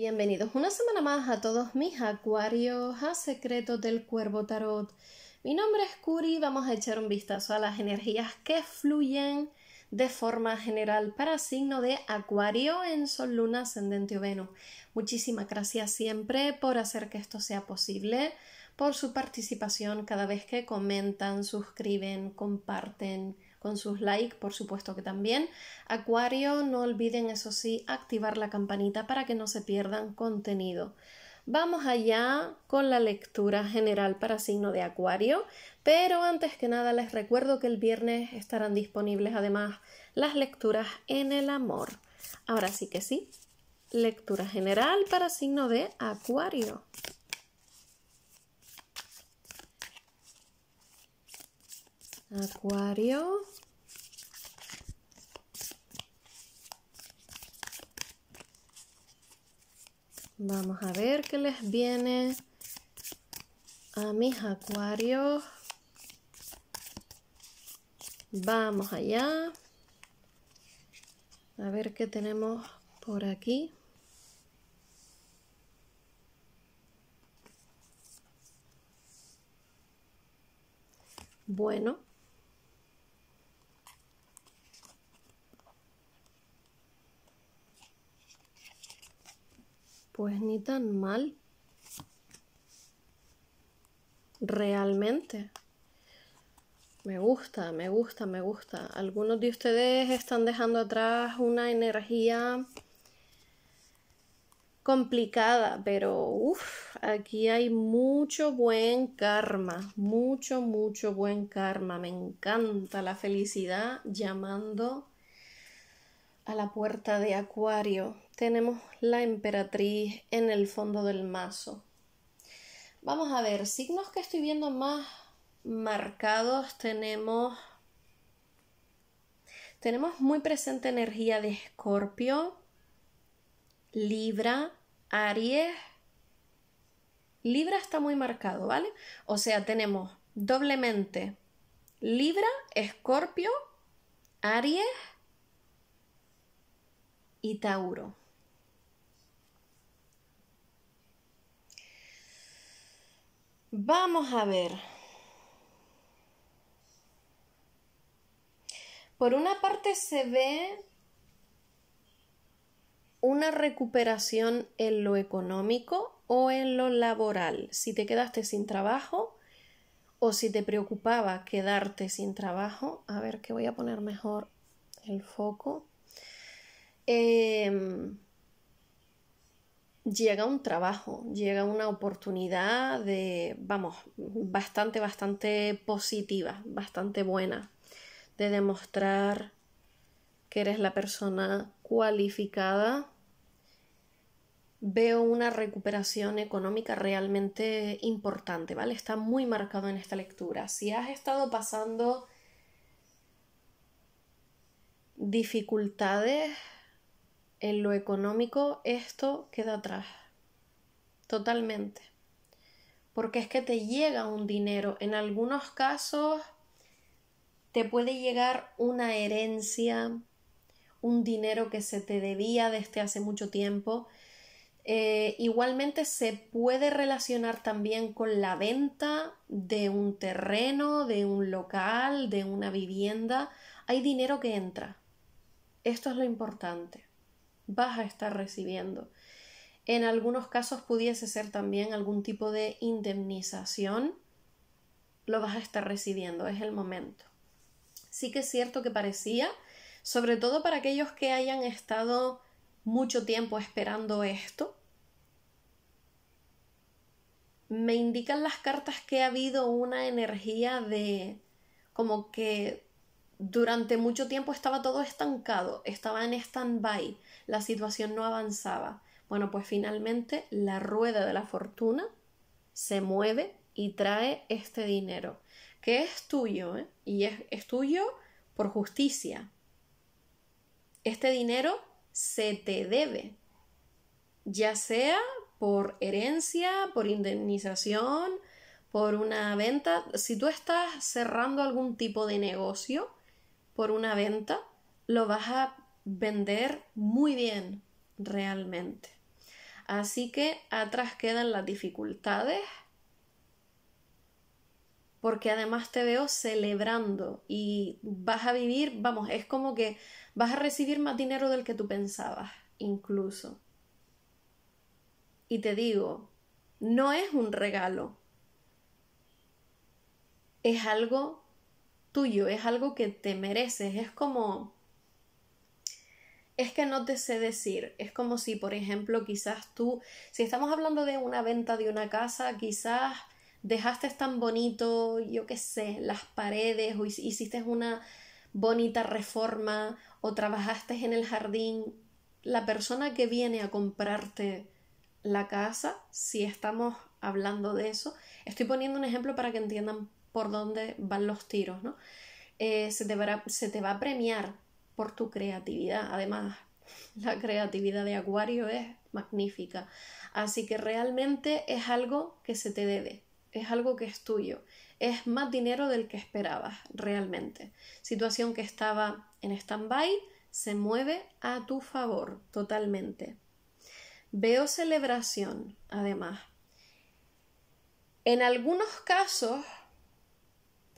Bienvenidos una semana más a todos mis acuarios a secretos del cuervo tarot. Mi nombre es Curi vamos a echar un vistazo a las energías que fluyen de forma general para signo de Acuario en Sol, Luna, Ascendente o Venus. Muchísimas gracias siempre por hacer que esto sea posible, por su participación cada vez que comentan, suscriben, comparten con sus likes, por supuesto que también. Acuario, no olviden eso sí, activar la campanita para que no se pierdan contenido. Vamos allá con la lectura general para signo de Acuario, pero antes que nada les recuerdo que el viernes estarán disponibles además las lecturas en el amor. Ahora sí que sí, lectura general para signo de Acuario. Acuario. Vamos a ver qué les viene a mis acuarios. Vamos allá. A ver qué tenemos por aquí. Bueno, Pues ni tan mal. Realmente. Me gusta, me gusta, me gusta. Algunos de ustedes están dejando atrás una energía complicada, pero aquí hay mucho buen karma, mucho, mucho buen karma. Me encanta la felicidad llamando a la puerta de Acuario tenemos la emperatriz en el fondo del mazo. Vamos a ver, signos que estoy viendo más marcados tenemos tenemos muy presente energía de Escorpio, Libra, Aries. Libra está muy marcado, ¿vale? O sea, tenemos doblemente Libra, Escorpio, Aries y Tauro. Vamos a ver. Por una parte se ve una recuperación en lo económico o en lo laboral. Si te quedaste sin trabajo o si te preocupaba quedarte sin trabajo, a ver que voy a poner mejor el foco. Em, llega un trabajo, llega una oportunidad de, vamos, bastante, bastante positiva, bastante buena, de demostrar que eres la persona cualificada. Veo una recuperación económica realmente importante, ¿vale? Está muy marcado en esta lectura. Si has estado pasando dificultades en lo económico esto queda atrás. Totalmente. Porque es que te llega un dinero. En algunos casos te puede llegar una herencia, un dinero que se te debía desde hace mucho tiempo. Eh, igualmente se puede relacionar también con la venta de un terreno, de un local, de una vivienda. Hay dinero que entra. Esto es lo importante vas a estar recibiendo. En algunos casos pudiese ser también algún tipo de indemnización, lo vas a estar recibiendo, es el momento. Sí que es cierto que parecía, sobre todo para aquellos que hayan estado mucho tiempo esperando esto, me indican las cartas que ha habido una energía de como que durante mucho tiempo estaba todo estancado, estaba en stand-by, la situación no avanzaba. Bueno, pues finalmente la rueda de la fortuna se mueve y trae este dinero, que es tuyo, ¿eh? y es, es tuyo por justicia. Este dinero se te debe, ya sea por herencia, por indemnización, por una venta. Si tú estás cerrando algún tipo de negocio, por una venta, lo vas a vender muy bien realmente. Así que atrás quedan las dificultades, porque además te veo celebrando y vas a vivir, vamos, es como que vas a recibir más dinero del que tú pensabas, incluso. Y te digo, no es un regalo, es algo es algo que te mereces, es como... Es que no te sé decir, es como si, por ejemplo, quizás tú, si estamos hablando de una venta de una casa, quizás dejaste tan bonito, yo qué sé, las paredes o hiciste una bonita reforma o trabajaste en el jardín, la persona que viene a comprarte la casa, si estamos hablando de eso, estoy poniendo un ejemplo para que entiendan por dónde van los tiros, ¿no? Eh, se, te va, se te va a premiar por tu creatividad. Además, la creatividad de Acuario es magnífica. Así que realmente es algo que se te debe, es algo que es tuyo. Es más dinero del que esperabas, realmente. Situación que estaba en stand-by se mueve a tu favor totalmente. Veo celebración, además. En algunos casos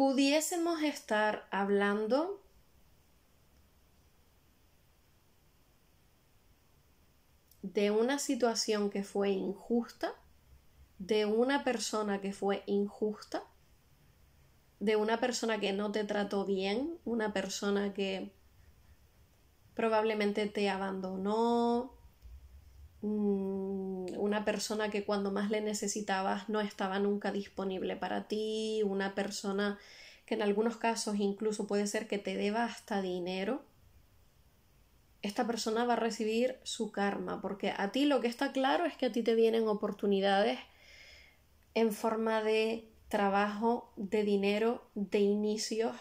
pudiésemos estar hablando de una situación que fue injusta, de una persona que fue injusta, de una persona que no te trató bien, una persona que probablemente te abandonó, una persona que cuando más le necesitabas no estaba nunca disponible para ti, una persona que en algunos casos incluso puede ser que te deba hasta dinero, esta persona va a recibir su karma, porque a ti lo que está claro es que a ti te vienen oportunidades en forma de trabajo, de dinero, de inicios.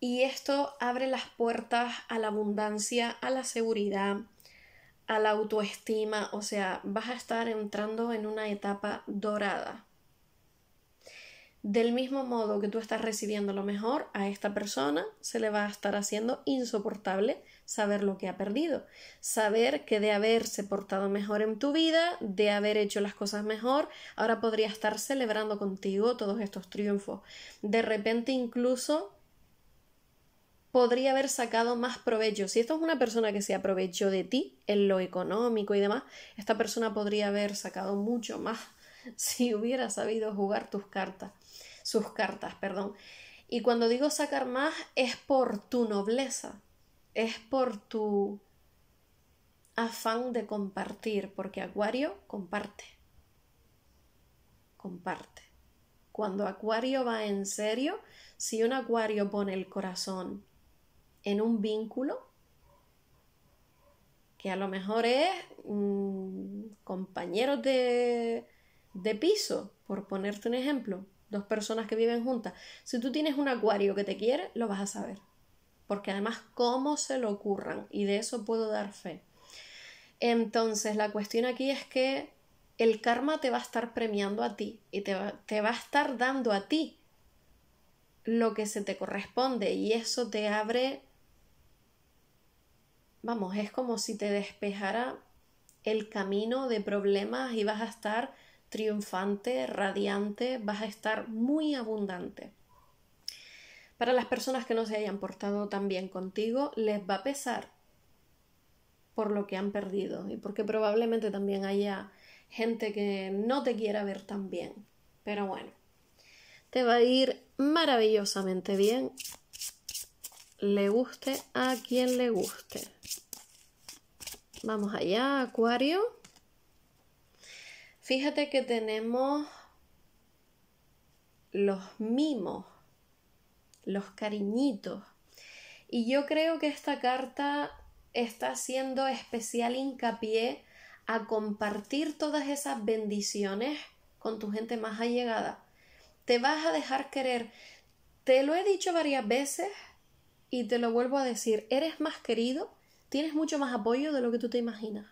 Y esto abre las puertas a la abundancia, a la seguridad, a la autoestima, o sea, vas a estar entrando en una etapa dorada. Del mismo modo que tú estás recibiendo lo mejor, a esta persona se le va a estar haciendo insoportable saber lo que ha perdido, saber que de haberse portado mejor en tu vida, de haber hecho las cosas mejor, ahora podría estar celebrando contigo todos estos triunfos. De repente incluso podría haber sacado más provecho. Si esto es una persona que se aprovechó de ti en lo económico y demás, esta persona podría haber sacado mucho más si hubiera sabido jugar tus cartas, sus cartas, perdón. Y cuando digo sacar más es por tu nobleza, es por tu afán de compartir, porque Acuario comparte. Comparte. Cuando Acuario va en serio, si un Acuario pone el corazón, en un vínculo que a lo mejor es mm, compañeros de, de piso, por ponerte un ejemplo, dos personas que viven juntas. Si tú tienes un acuario que te quiere, lo vas a saber. Porque además, cómo se lo ocurran, y de eso puedo dar fe. Entonces, la cuestión aquí es que el karma te va a estar premiando a ti y te te va a estar dando a ti lo que se te corresponde y eso te abre vamos, es como si te despejara el camino de problemas y vas a estar triunfante, radiante, vas a estar muy abundante. Para las personas que no se hayan portado tan bien contigo, les va a pesar por lo que han perdido y porque probablemente también haya gente que no te quiera ver tan bien. Pero bueno, te va a ir maravillosamente bien le guste a quien le guste. Vamos allá, Acuario. Fíjate que tenemos los mimos, los cariñitos. Y yo creo que esta carta está haciendo especial hincapié a compartir todas esas bendiciones con tu gente más allegada. Te vas a dejar querer. Te lo he dicho varias veces, y te lo vuelvo a decir, eres más querido, tienes mucho más apoyo de lo que tú te imaginas.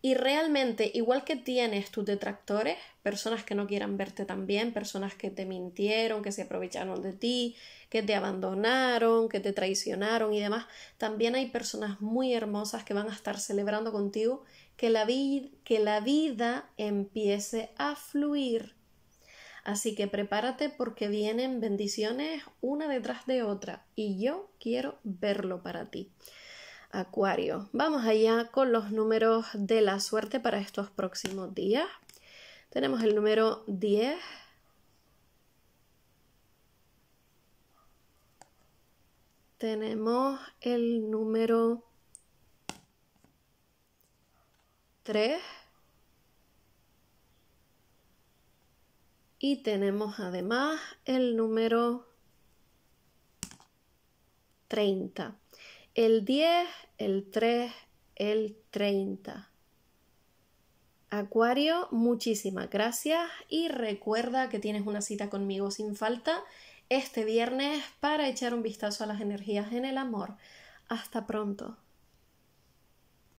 Y realmente, igual que tienes tus detractores, personas que no quieran verte tan bien, personas que te mintieron, que se aprovecharon de ti, que te abandonaron, que te traicionaron y demás, también hay personas muy hermosas que van a estar celebrando contigo que la, que la vida empiece a fluir Así que prepárate porque vienen bendiciones una detrás de otra y yo quiero verlo para ti. Acuario, vamos allá con los números de la suerte para estos próximos días. Tenemos el número 10. Tenemos el número 3. Y tenemos además el número 30. El 10, el 3, el 30. Acuario, muchísimas gracias y recuerda que tienes una cita conmigo sin falta este viernes para echar un vistazo a las energías en el amor. Hasta pronto.